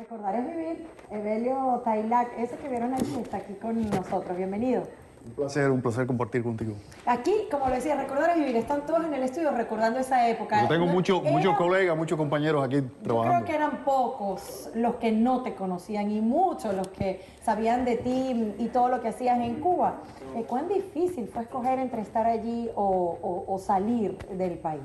Recordar es vivir. Evelio Tailac, ese que vieron allí, está aquí con nosotros. Bienvenido. Un placer, un placer compartir contigo. Aquí, como lo decía, recordar es vivir. Están todos en el estudio recordando esa época. Yo tengo muchos muchos colegas, muchos compañeros aquí trabajando. Yo creo que eran pocos los que no te conocían y muchos los que sabían de ti y todo lo que hacías en Cuba. Eh, ¿Cuán difícil fue escoger entre estar allí o salir del país?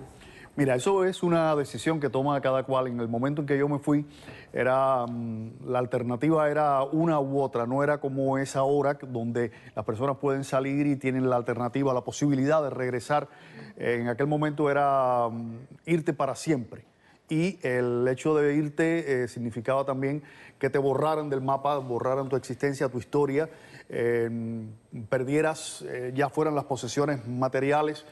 Mira, eso es una decisión que toma cada cual. En el momento en que yo me fui, era mm, la alternativa era una u otra, no era como esa hora donde las personas pueden salir y tienen la alternativa, la posibilidad de regresar. En aquel momento era mm, irte para siempre y el hecho de irte eh, significaba también que te borraran del mapa, borraran tu existencia, tu historia, perdieras eh, ya fueran las posesiones materiales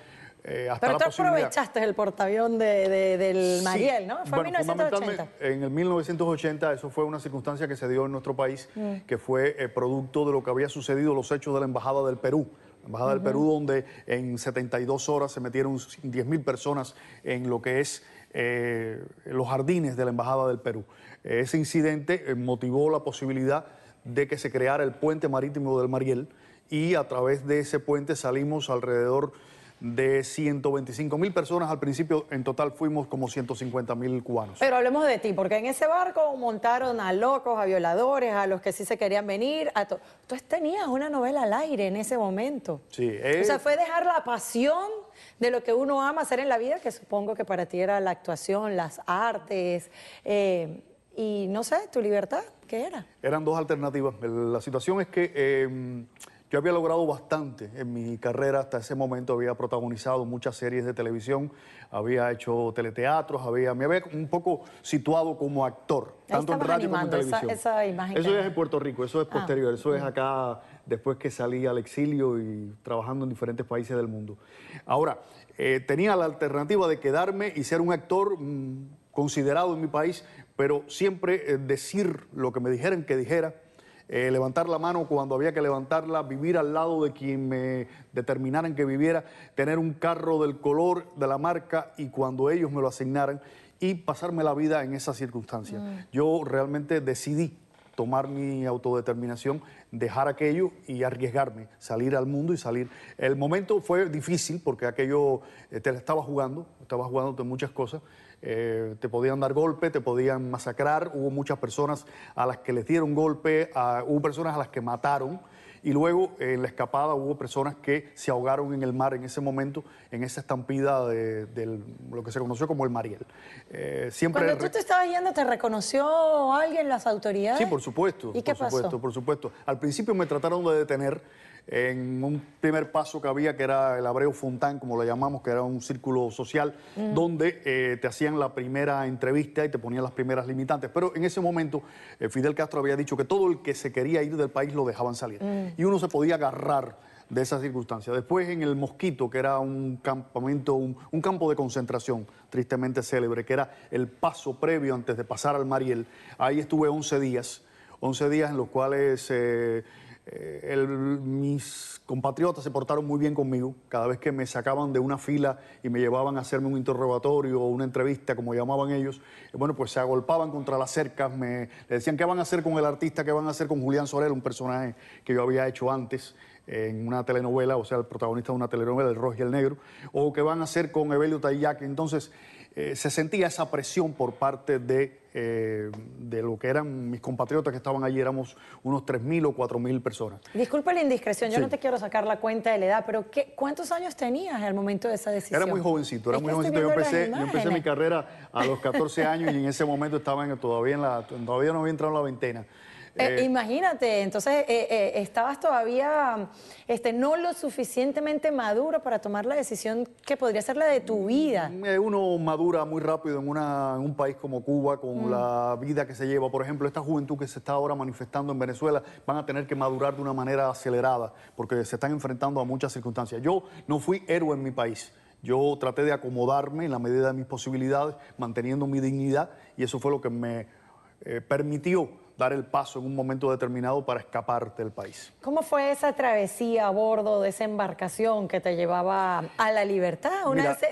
eh, Pero tú aprovechaste el portaavión del Mariel, ¿no? Fue en 1980. En el 1980, eso fue una circunstancia que se dio en nuestro país, mm. que fue eh, producto de lo que había sucedido, los hechos de la Embajada del Perú. La Embajada del Perú, donde en 72 horas se metieron 10.000 personas en lo que es eh, los jardines de la Embajada del Perú. Ese incidente motivó la posibilidad de que se creara el puente marítimo del Mariel y a través de ese puente salimos alrededor de 125 mil personas. Al principio, en total, fuimos como 150 mil cubanos. Pero hablemos de ti, porque en ese barco montaron a locos, a violadores, a los que sí se querían venir. A Tú tenías una novela al aire en ese momento. Sí. O sea, fue dejar la pasión de lo que uno ama hacer en la vida, que supongo que para ti era la actuación, las artes. Eh, y no sé, tu libertad, ¿qué era? Eran dos alternativas. La situación es que em, yo había logrado bastante en mi carrera hasta ese momento, había protagonizado muchas series de televisión, había hecho teleteatros, había, me había un poco situado como actor, tanto en radio como en televisión. eso es en Puerto Rico, eso es ah, posterior, eso es acá después que salí al exilio y trabajando en diferentes países del mundo. Ahora, eh, tenía la alternativa de quedarme y ser un actor mm, considerado en mi país, pero siempre eh, decir lo que me dijeran que dijera eh, levantar la mano cuando había que levantarla, vivir al lado de quien me determinaran que viviera, tener un carro del color de la marca y cuando ellos me lo asignaran y pasarme la vida en esa circunstancia mm. Yo realmente decidí tomar mi autodeterminación, dejar aquello y arriesgarme, salir al mundo y salir. El momento fue difícil porque aquello eh, te la estaba jugando, estaba de muchas cosas. Eh, te podían dar golpe, te podían masacrar. Hubo muchas personas a las que les dieron golpe, hubo personas a las que mataron y luego en la escapada hubo personas que se ahogaron en el mar en ese momento, en esa estampida de, lo que se conoció como el Mariel. Eh, siempre Cuando tú te estabas yendo, ¿te reconoció alguien, las autoridades? Sí, por supuesto. ¿Y por qué supuesto, Por supuesto. Al principio me trataron de detener en un primer paso que había, que era el Abreu Fontán, como lo llamamos, que era un círculo social, mm. donde eh, te hacían la primera entrevista y te ponían las primeras limitantes. Pero en ese momento eh, Fidel Castro había dicho que todo el que se quería ir del país lo dejaban salir. Mm. Y uno se podía agarrar de esa circunstancia. Después en el Mosquito, que era un campamento, un, campo de concentración tristemente célebre, que era el paso previo antes de pasar al Mariel, ahí estuve 11 días, 11 días en los cuales eh, eh, mis compatriotas se portaron muy bien conmigo. Cada vez que me sacaban de una fila y me llevaban a hacerme un interrogatorio o una entrevista, como llamaban ellos, eh, bueno, pues se agolpaban contra las cercas, me decían qué van a hacer con el artista, qué van a hacer con Julián Sorel, un personaje que yo había hecho antes en una telenovela, o sea, el protagonista de una telenovela, El Rojo y el Negro, o qué van a hacer con Evelio Tayac. Entonces, eh, se sentía esa presión por parte eh, de, lo que eran mis compatriotas que estaban allí, éramos unos 3.000 o 4.000 personas. Disculpe la indiscreción, yo no te quiero sacar la cuenta de la edad, pero ¿qué, ¿cuántos años tenías al momento de esa decisión? Era muy jovencito, era muy Yo empecé, mi carrera a los 14 años y en ese momento estaba todavía, en la, todavía no había entrado la veintena. Eh, este, imagínate, entonces eh, eh, estabas todavía este, no lo suficientemente maduro para tomar la decisión que podría ser la de tu mm, vida. Uno madura muy rápido en, un país como Cuba, con mm. la vida que se lleva. Por ejemplo, esta juventud que se está ahora manifestando en Venezuela van a tener que madurar de una manera acelerada, porque se están enfrentando a muchas circunstancias. Yo no fui héroe en mi país. Yo traté de acomodarme en la medida de mis posibilidades, manteniendo mi dignidad, y eso fue lo que me permitió el paso en un momento determinado para escaparte del país. ¿Cómo fue esa travesía a bordo de esa embarcación que te llevaba a la libertad?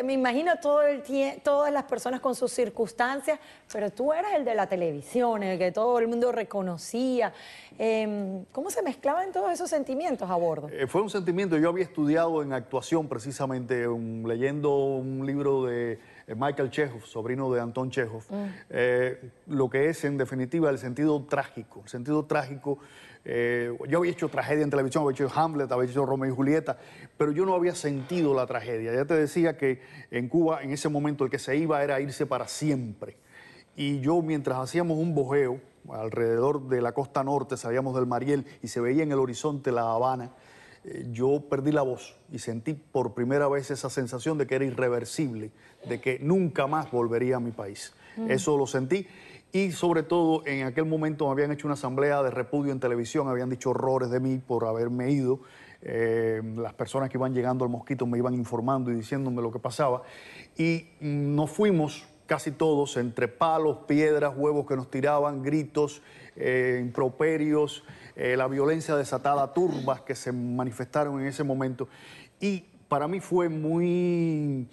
me imagino todo el todas las personas con sus circunstancias, pero tú eras el de la televisión, el que todo el mundo reconocía. Em, ¿Cómo se mezclaban todos esos sentimientos a bordo? Eh, fue un sentimiento, yo había estudiado en actuación precisamente, leyendo un libro de eh, Michael Chekhov, sobrino de Anton Chekhov, mm. eh, lo que es en definitiva el sentido trágico, el sentido trágico. Eh, yo había hecho tragedia en televisión, había hecho Hamlet, había hecho Romeo y Julieta, pero yo no había sentido la tragedia. Ya te decía que en Cuba en ese momento el que se iba era irse para siempre. Y yo mientras hacíamos un bojeo alrededor de la costa norte, salíamos del Mariel y se veía en el horizonte La Habana, eh, yo perdí la voz y sentí por primera vez esa sensación de que era irreversible, de que nunca más volvería a mi país. Mm. Eso lo sentí y sobre todo en aquel momento me habían hecho una asamblea de repudio en televisión, habían dicho horrores de mí por haberme ido. Eh, las personas que iban llegando al mosquito me iban informando y diciéndome lo que pasaba. Y nos fuimos casi todos entre palos, piedras, huevos que nos tiraban, gritos, eh, improperios. Eh, la violencia desatada, turbas que se manifestaron en ese momento. Y para mí fue muy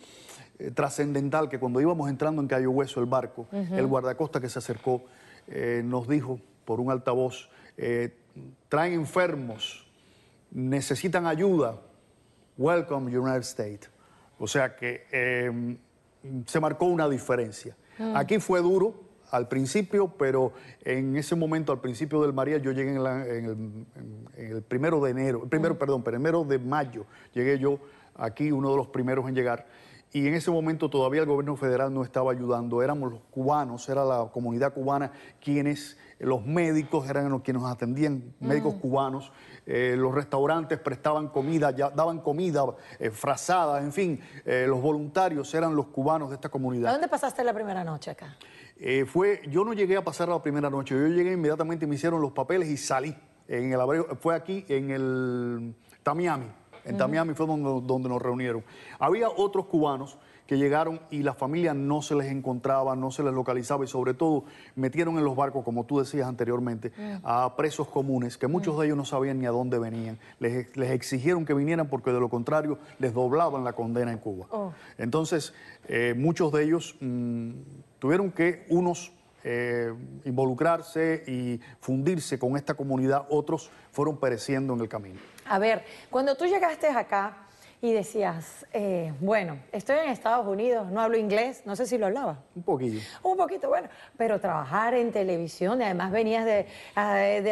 eh, trascendental que cuando íbamos entrando en Cayo Hueso el barco, el guardacosta que se acercó eh, nos dijo por un altavoz, traen enfermos, necesitan ayuda, welcome United States. O sea que em, se marcó una diferencia. Mm. Aquí fue duro, al principio, pero en ese momento, al principio del María, yo llegué en, el, primero de enero, primero, perdón, primero de mayo, llegué yo aquí, uno de los primeros en llegar. Y en ese momento todavía el gobierno federal no estaba ayudando, éramos los cubanos, era la comunidad cubana quienes, los médicos eran los que nos atendían, médicos cubanos, eh, los restaurantes prestaban comida, ya, daban comida eh, frazada, en fin, eh, los voluntarios eran los cubanos de esta comunidad. dónde pasaste la primera noche acá? Eh, fue, yo no llegué a pasar la primera noche, yo llegué inmediatamente, y me hicieron los papeles y salí. En el fue aquí en el Tamiami. En Tamiami fue donde, nos reunieron. Había otros cubanos que llegaron y la familia no se les encontraba, no se les localizaba y sobre todo metieron en los barcos, como tú decías anteriormente, mm. a presos comunes, que muchos mm. de ellos no sabían ni a dónde venían. Les, les, exigieron que vinieran porque de lo contrario les doblaban la condena en Cuba. Oh. Entonces, eh, muchos de ellos mm, tuvieron que unos eh, involucrarse y fundirse con esta comunidad, otros fueron pereciendo en el camino. A ver, cuando tú llegaste acá, y decías, eh, bueno, estoy en Estados Unidos, no hablo inglés, no sé si lo hablaba. Un poquillo. Un poquito, bueno, pero trabajar en televisión, y además venías de,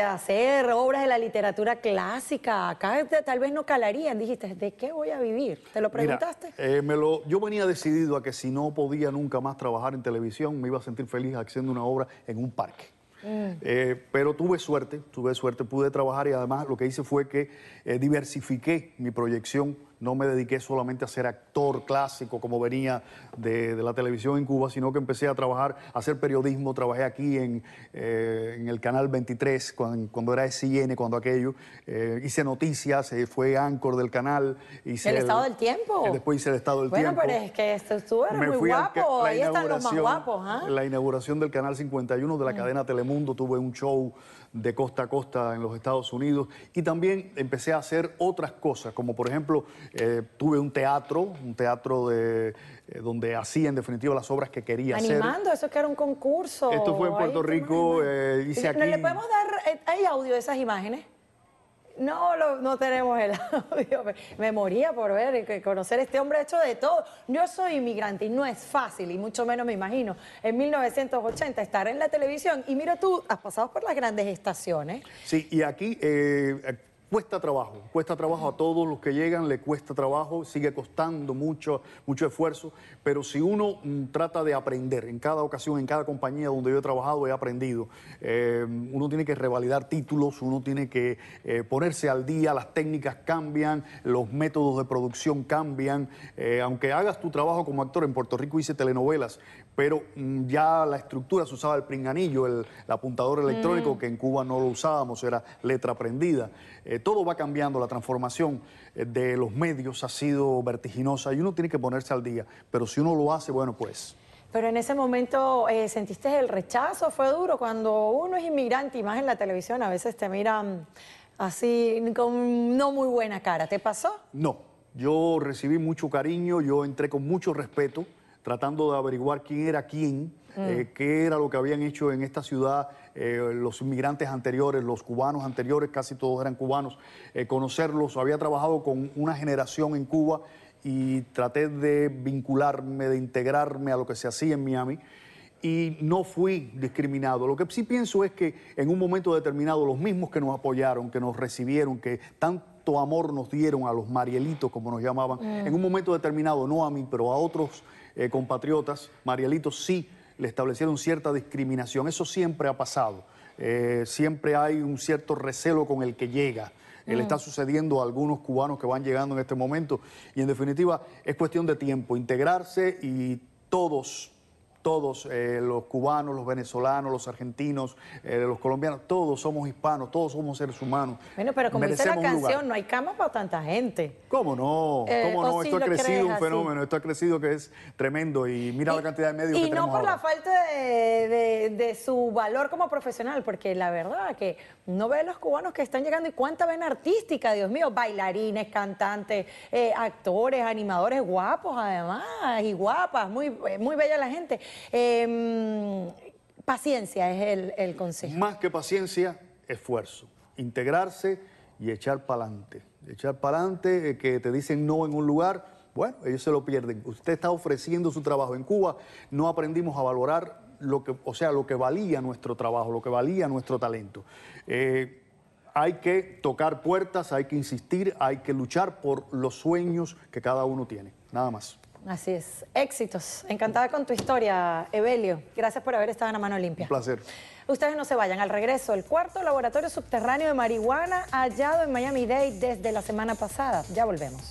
hacer obras de la literatura clásica, acá tal vez no calarían, dijiste, ¿de qué voy a vivir? ¿Te lo preguntaste? Eh, me lo, yo venía decidido a que si no podía nunca más trabajar en televisión, me iba a sentir feliz haciendo una obra en un parque. Mm. Eh, pero tuve suerte, tuve suerte, pude trabajar y además lo que hice fue que diversifiqué mi proyección no me dediqué solamente a ser actor clásico como venía de, la televisión en Cuba, sino que empecé a trabajar, a hacer periodismo, trabajé aquí en, eh, en el Canal 23 cuando, era SIN, cuando aquello, eh, hice noticias, eh, fue anchor del canal. Hice ¿El, estado del tiempo? después hice el estado del tiempo. Bueno, pero es que estuve muy guapo, ahí están los más guapos. ¿ah? La inauguración del Canal 51 de la mm. cadena Telemundo, tuve un show de costa a costa en los Estados Unidos y también empecé a hacer otras cosas, como por ejemplo eh, tuve un teatro, un teatro de, eh, donde hacía en definitiva las obras que quería hacer. Animando, eso que era un concurso. Esto fue en Puerto Rico, eh, hice aquí... le podemos dar, eh, hay audio de esas imágenes? No, no tenemos el audio. Me moría por ver, conocer a este hombre hecho de todo. Yo soy inmigrante y no es fácil, y mucho menos me imagino, en 1980 estar en la televisión. Y mira tú, has pasado por las grandes estaciones. Sí, y aquí, eh, Cuesta trabajo, cuesta trabajo a todos los que llegan, le cuesta trabajo, sigue costando mucho, mucho esfuerzo, pero si uno mm, trata de aprender, en cada ocasión, en cada compañía donde yo he trabajado he aprendido, eh, uno tiene que revalidar títulos, uno tiene que eh, ponerse al día, las técnicas cambian, los métodos de producción cambian, eh, aunque hagas tu trabajo como actor, en Puerto Rico hice telenovelas, pero mm, ya la estructura se usaba el pringanillo, el, apuntador electrónico, mm. que en Cuba no lo usábamos, era letra prendida. Eh, todo va cambiando, la transformación eh, de los medios ha sido vertiginosa y uno tiene que ponerse al día, pero si uno lo hace, bueno, pues... Pero en ese momento eh, sentiste el rechazo, fue duro. Cuando uno es inmigrante y más en la televisión, a veces te miran así con no muy buena cara. ¿Te pasó? No, yo recibí mucho cariño, yo entré con mucho respeto tratando de averiguar quién era quién, mm. eh, qué era lo que habían hecho en esta ciudad eh, los inmigrantes anteriores, los cubanos anteriores, casi todos eran cubanos, eh, conocerlos. Había trabajado con una generación en Cuba y traté de vincularme, de integrarme a lo que se hacía en Miami y no fui discriminado. Lo que sí pienso es que en un momento determinado los mismos que nos apoyaron, que nos recibieron, que tanto amor nos dieron a los Marielitos, como nos llamaban, mm. en un momento determinado, no a mí, pero a otros eh, compatriotas, Marielito, sí le establecieron cierta discriminación. Eso siempre ha pasado. Eh, siempre hay un cierto recelo con el que llega. Eh, le mm. está sucediendo a algunos cubanos que van llegando en este momento. Y en definitiva, es cuestión de tiempo, integrarse y todos todos eh, los cubanos, los venezolanos, los argentinos, eh, los colombianos, todos somos hispanos, todos somos seres humanos. Bueno, pero como dice la canción, no hay cama para tanta gente. ¿Cómo no? Eh, ¿Cómo no? esto ha crecido un fenómeno, esto ha crecido que es tremendo y mira la cantidad de medios y que no por la falta de, su valor como profesional, porque la verdad que no ve los cubanos que están llegando y cuánta ven artística, Dios mío, bailarines, cantantes, eh, actores, animadores, guapos además y guapas, muy, eh, muy bella la gente. Em, paciencia es el, consejo. Más que paciencia, esfuerzo, integrarse y echar para adelante. Echar para adelante, eh, que te dicen no en un lugar, bueno, ellos se lo pierden. Usted está ofreciendo su trabajo en Cuba, no aprendimos a valorar lo que, o sea, lo que valía nuestro trabajo, lo que valía nuestro talento. Eh, hay que tocar puertas, hay que insistir, hay que luchar por los sueños que cada uno tiene. Nada más. Así es. Éxitos. Encantada con tu historia, Evelio. Gracias por haber estado en la mano limpia. Un placer. Ustedes no se vayan. Al regreso, el cuarto laboratorio subterráneo de marihuana hallado en Miami-Dade desde la semana pasada. Ya volvemos.